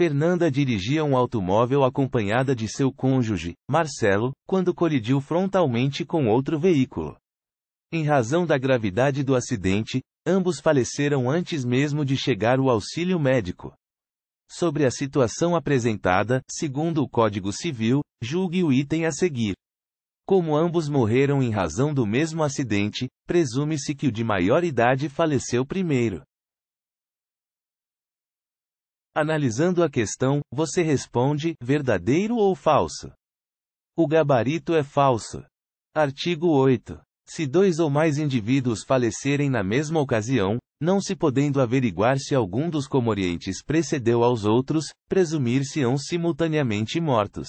Fernanda dirigia um automóvel acompanhada de seu cônjuge, Marcelo, quando colidiu frontalmente com outro veículo. Em razão da gravidade do acidente, ambos faleceram antes mesmo de chegar o auxílio médico. Sobre a situação apresentada, segundo o Código Civil, julgue o item a seguir. Como ambos morreram em razão do mesmo acidente, presume-se que o de maior idade faleceu primeiro. Analisando a questão, você responde: verdadeiro ou falso? O gabarito é falso. Artigo 8. Se dois ou mais indivíduos falecerem na mesma ocasião, não se podendo averiguar se algum dos comorientes precedeu aos outros, presumir-se-ão simultaneamente mortos.